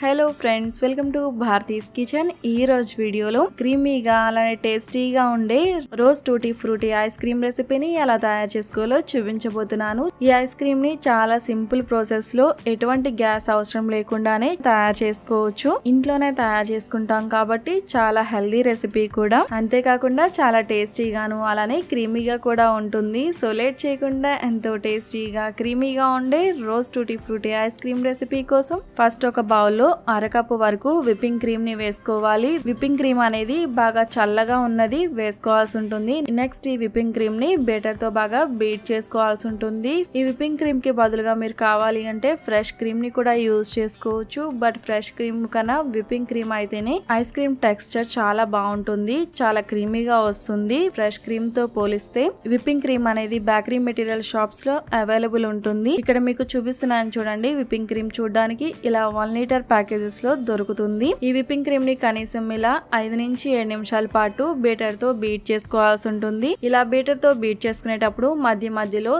hello friends welcome to Bharati's kitchen ఈ రోజు వీడియోలో క్రీమీగా అలానే టేస్టీగా ఉండే rose tutti frutti ice cream రెసిపీని ఎలా తయారు చేసుకోవాలో చూపించబోతున్నాను ఈ ఐస్ క్రీమ్ ని చాలా సింపుల్ ప్రాసెస్ లో ఎటువంటి గ్యాస్ అవసరం లేకుండానే తయారు చేసుకోవచ్చు ఇంట్లోనే తయారు చేసుకుంటాం కాబట్టి చాలా హెల్దీ రెసిపీ కూడా అంతేకాకుండా చాలా టేస్టీగాను అలానే క్రీమీగా కూడా ఉంటుంది సో లేట్ చేయకుండా ఎంతో టేస్టీగా క్రీమీగా ఉండే rose tutti frutti ice cream recipe కోసం ఫస్ట్ ఒక బౌల్లో కప్పులో అరకప్పు వరకు విప్పింగ్ క్రీమ్ ని వేసుకోవాలి విప్పింగ్ క్రీమ్ అనేది బాగా చల్లగా ఉన్నది వేసుకోవాల్సి ఉంటుంది నెక్స్ట్ ఈ విప్పింగ్ క్రీమ్ ని బేటర్ తో బాగా బీట్ చేసుకోవాల్సి ఉంటుంది ఈ విప్పింగ్ క్రీమ్ కి బదులుగా మీరు కావాలి అంటే ఫ్రెష్ క్రీమ్ ని కూడా యూజ్ చేసుకోవచ్చు బట్ ఫ్రెష్ క్రీమ్ కన్నా విప్పింగ్ క్రీమ్ అయితేనే ఐస్ క్రీమ్ టెక్స్చర్ చాలా బాగుంటుంది చాలా క్రీమీగా వస్తుంది ఫ్రెష్ క్రీమ్ తో పోలిస్తే విప్పింగ్ క్రీమ్ అనేది బేకరీ మెటీరియల్ షాప్స్ లో అవైలబుల్ ఉంటుంది ఇక్కడ మీకు చూపిస్తున్నాను చూడండి విప్పింగ్ క్రీమ్ చూడడానికి ఇలా వన్ లీటర్ ప్యాకేజెస్ లో దొరుకుతుంది ఈ విప్పింగ్ క్రీమ్ ని కనీసం ఇలా ఐదు నుంచి ఏడు నిమిషాల పాటు బీటర్ తో బీట్ చేసుకోవాల్సి ఉంటుంది ఇలా బీటర్ తో బీట్ చేసుకునేటప్పుడు మధ్య మధ్యలో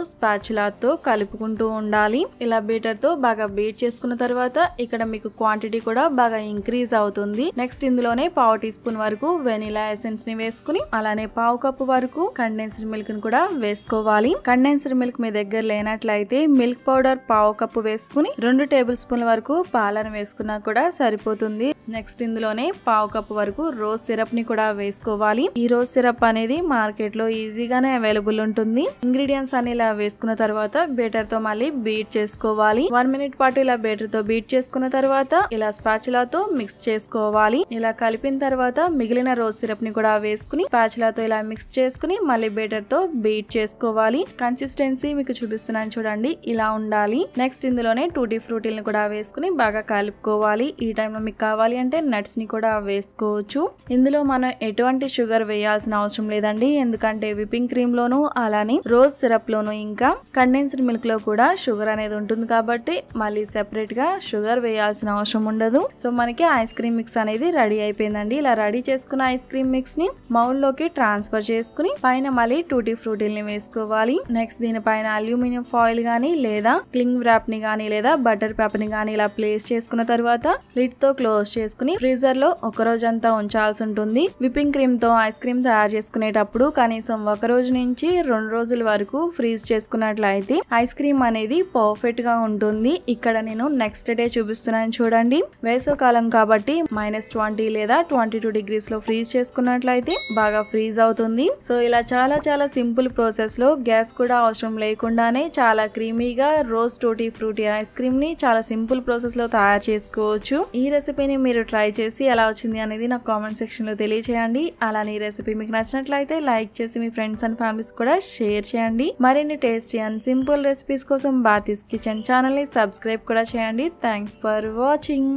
తో కలుపుకుంటూ ఉండాలి ఇలా బీటర్ తో బాగా బీట్ చేసుకున్న తర్వాత ఇక్కడ మీకు క్వాంటిటీ కూడా బాగా ఇంక్రీజ్ అవుతుంది నెక్స్ట్ ఇందులోనే పావు టీ స్పూన్ వరకు వెనిలా ఎసెన్స్ ని వేసుకుని అలానే పావు కప్పు వరకు కండెన్స్డ్ మిల్క్ ని కూడా వేసుకోవాలి కండెన్స్డ్ మిల్క్ మీ దగ్గర లేనట్లయితే మిల్క్ పౌడర్ పావు కప్పు వేసుకుని రెండు టేబుల్ స్పూన్ల వరకు పాలను వేసుకుని వేసుకున్నా కూడా సరిపోతుంది నెక్స్ట్ ఇందులోనే పావు కప్పు వరకు రోజ్ సిరప్ ని కూడా వేసుకోవాలి ఈ రోజ్ సిరప్ అనేది మార్కెట్ లో ఈజీగానే అవైలబుల్ ఉంటుంది ఇంగ్రీడియంట్స్ అని ఇలా వేసుకున్న తర్వాత బేటర్ తో మళ్ళీ బీట్ చేసుకోవాలి వన్ మినిట్ పాటు ఇలా బేటర్ తో బీట్ చేసుకున్న తర్వాత ఇలా స్పాచులాతో మిక్స్ చేసుకోవాలి ఇలా కలిపిన తర్వాత మిగిలిన రోజ్ సిరప్ ని కూడా వేసుకుని స్పాచులాతో ఇలా మిక్స్ చేసుకుని మళ్ళీ బేటర్ తో బీట్ చేసుకోవాలి కన్సిస్టెన్సీ మీకు చూపిస్తున్నాను చూడండి ఇలా ఉండాలి నెక్స్ట్ ఇందులోనే టూటీ ఫ్రూటీలను కూడా వేసుకుని బాగా కలుపుకోవాలి వేసుకోవాలి ఈ టైంలో మీకు కావాలి అంటే నట్స్ని కూడా వేసుకోవచ్చు ఇందులో మనం ఎటువంటి షుగర్ వేయాల్సిన అవసరం లేదండి ఎందుకంటే విపింగ్ క్రీమ్ లోను అలానే రోజ్ సిరప్ లోను ఇంకా కండెన్స్డ్ లో కూడా షుగర్ అనేది ఉంటుంది కాబట్టి మళ్ళీ సెపరేట్ గా షుగర్ వేయాల్సిన అవసరం ఉండదు సో మనకి ఐస్ క్రీమ్ మిక్స్ అనేది రెడీ అయిపోయిందండి ఇలా రెడీ చేసుకున్న ఐస్ క్రీమ్ మిక్స్ ని మౌల్ లోకి ట్రాన్స్ఫర్ చేసుకుని పైన మళ్ళీ టూటీ ని వేసుకోవాలి నెక్స్ట్ దీనిపైన అల్యూమినియం ఫాయిల్ కానీ లేదా క్లింగ్ ని కానీ లేదా బటర్ ని కానీ ఇలా ప్లేస్ చేసుకున్న తర్వాత తర్వాత లిడ్ తో క్లోజ్ చేసుకుని ఫ్రీజర్ లో ఒక రోజంతా ఉంచాల్సి ఉంటుంది విపింగ్ క్రీమ్ తో ఐస్ క్రీమ్ తయారు చేసుకునేటప్పుడు కనీసం ఒక రోజు నుంచి రెండు రోజుల వరకు ఫ్రీజ్ చేసుకున్నట్లయితే ఐస్ క్రీమ్ అనేది పర్ఫెక్ట్ గా ఉంటుంది ఇక్కడ నేను నెక్స్ట్ డే చూపిస్తున్నాను చూడండి వేసవకాలం కాబట్టి మైనస్ ట్వంటీ లేదా ట్వంటీ టూ డిగ్రీస్ లో ఫ్రీజ్ చేసుకున్నట్లయితే బాగా ఫ్రీజ్ అవుతుంది సో ఇలా చాలా చాలా సింపుల్ ప్రాసెస్ లో గ్యాస్ కూడా అవసరం లేకుండానే చాలా క్రీమీగా rose tutti frutti ice cream ని చాలా సింపుల్ ప్రాసెస్ లో తయారు చేసుకో చేసుకోవచ్చు ఈ రెసిపీని మీరు ట్రై చేసి ఎలా వచ్చింది అనేది నాకు కామెంట్ సెక్షన్లో తెలియచేయండి అలానే ఈ రెసిపీ మీకు నచ్చినట్లయితే లైక్ చేసి మీ ఫ్రెండ్స్ అండ్ ఫ్యామిలీస్ కూడా షేర్ చేయండి మరిన్ని టేస్టీ అండ్ సింపుల్ రెసిపీస్ కోసం బాతీస్ కిచెన్ ఛానల్ని సబ్స్క్రైబ్ కూడా చేయండి థ్యాంక్స్ ఫర్ వాచింగ్